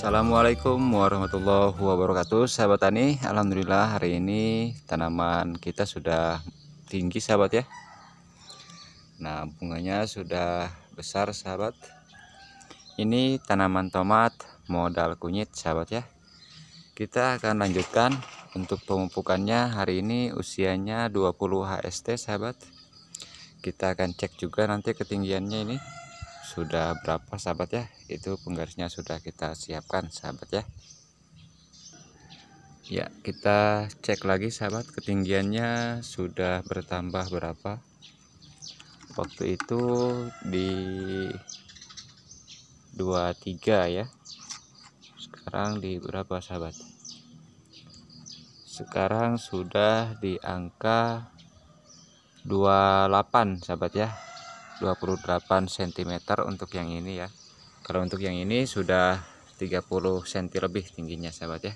Assalamualaikum warahmatullahi wabarakatuh sahabat tani Alhamdulillah hari ini tanaman kita sudah tinggi sahabat ya Nah bunganya sudah besar sahabat Ini tanaman tomat modal kunyit sahabat ya Kita akan lanjutkan untuk pemupukannya hari ini usianya 20 HST sahabat Kita akan cek juga nanti ketinggiannya ini sudah berapa sahabat ya itu penggarisnya sudah kita siapkan sahabat ya ya kita cek lagi sahabat ketinggiannya sudah bertambah berapa waktu itu di 23 ya sekarang di berapa sahabat sekarang sudah di angka 28 sahabat ya 28 cm untuk yang ini ya kalau untuk yang ini sudah 30 cm lebih tingginya sahabat ya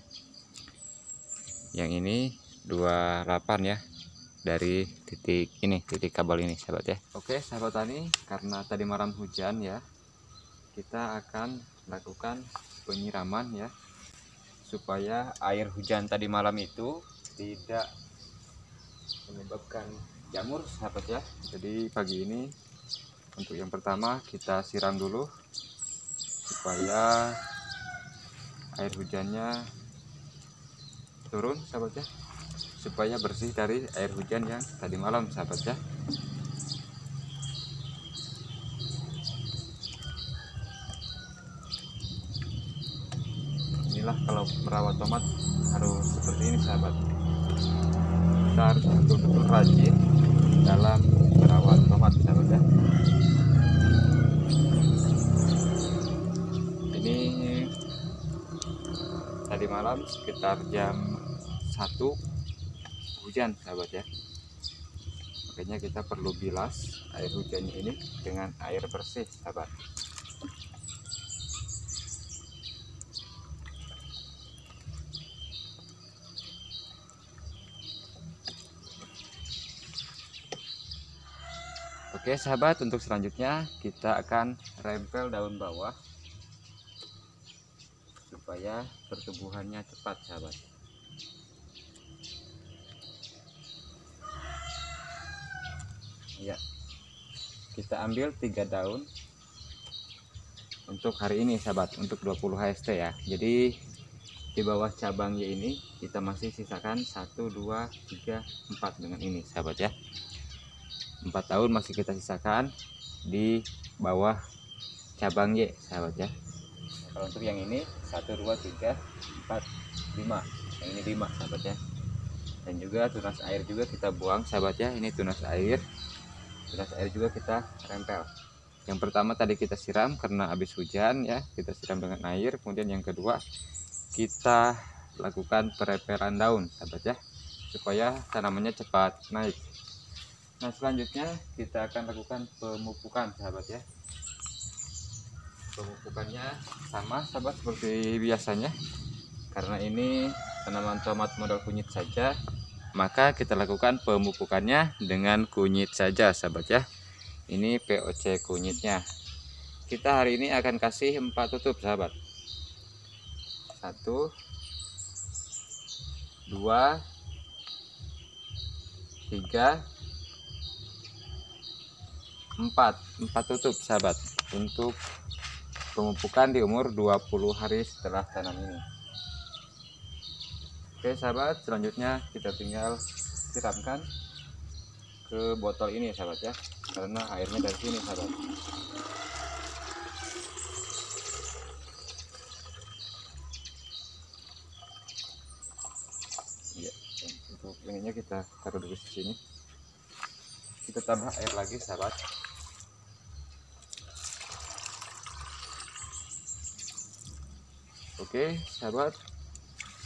yang ini 28 ya dari titik ini titik kabel ini sahabat ya oke sahabat tani karena tadi malam hujan ya kita akan lakukan penyiraman ya supaya air hujan tadi malam itu tidak menyebabkan jamur sahabat ya jadi pagi ini untuk yang pertama kita siram dulu supaya air hujannya turun sahabat ya supaya bersih dari air hujan yang tadi malam sahabat ya inilah kalau merawat tomat harus seperti ini sahabat kita harus betul-betul rajin dalam merawat tomat malam sekitar jam 1 hujan sahabat ya makanya kita perlu bilas air hujannya ini dengan air bersih sahabat Oke sahabat untuk selanjutnya kita akan rempel daun bawah supaya pertumbuhannya cepat sahabat ya kita ambil tiga daun untuk hari ini sahabat untuk 20 HST ya jadi di bawah cabangnya ini kita masih sisakan 1 2 3 4 dengan ini sahabat ya 4 tahun masih kita sisakan di bawah cabang Y sahabat ya kalau untuk yang ini 1 2 3 4 5 yang ini 5 sahabat ya dan juga tunas air juga kita buang sahabat ya ini tunas air tunas air juga kita rempel yang pertama tadi kita siram karena habis hujan ya kita siram dengan air kemudian yang kedua kita lakukan pereperan daun sahabat ya supaya tanamannya cepat naik nah selanjutnya kita akan lakukan pemupukan sahabat ya pemupukannya sama sahabat seperti biasanya karena ini tanaman tomat modal kunyit saja maka kita lakukan pemupukannya dengan kunyit saja sahabat ya ini POC kunyitnya kita hari ini akan kasih empat tutup sahabat Satu, dua, tiga, empat, empat tutup sahabat untuk pemupukan di umur 20 hari setelah tanam ini oke sahabat selanjutnya kita tinggal siramkan ke botol ini sahabat ya karena airnya dari sini sahabat ya untuk ininya kita taruh dulu di sini kita tambah air lagi sahabat Oke sahabat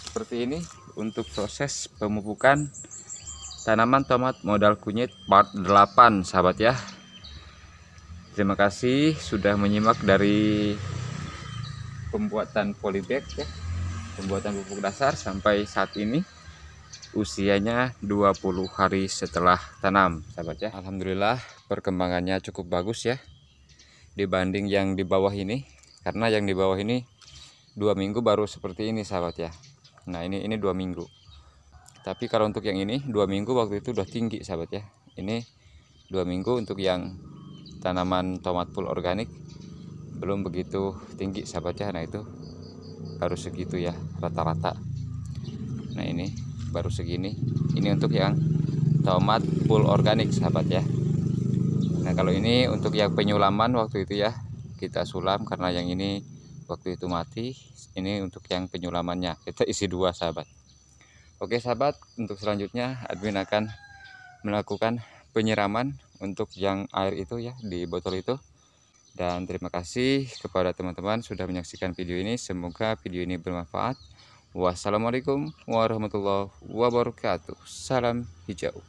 seperti ini untuk proses pemupukan tanaman tomat modal kunyit part 8 sahabat ya terima kasih sudah menyimak dari pembuatan polybag ya pembuatan pupuk dasar sampai saat ini usianya 20 hari setelah tanam sahabat ya Alhamdulillah perkembangannya cukup bagus ya dibanding yang di bawah ini karena yang di bawah ini dua minggu baru seperti ini sahabat ya nah ini ini dua minggu tapi kalau untuk yang ini dua minggu waktu itu udah tinggi sahabat ya ini dua minggu untuk yang tanaman tomat full organik belum begitu tinggi sahabat ya nah itu baru segitu ya rata-rata nah ini baru segini ini untuk yang tomat full organik sahabat ya nah kalau ini untuk yang penyulaman waktu itu ya kita sulam karena yang ini waktu itu mati ini untuk yang penyulamannya kita isi dua sahabat oke sahabat untuk selanjutnya admin akan melakukan penyiraman untuk yang air itu ya di botol itu dan terima kasih kepada teman-teman sudah menyaksikan video ini semoga video ini bermanfaat wassalamualaikum warahmatullahi wabarakatuh salam hijau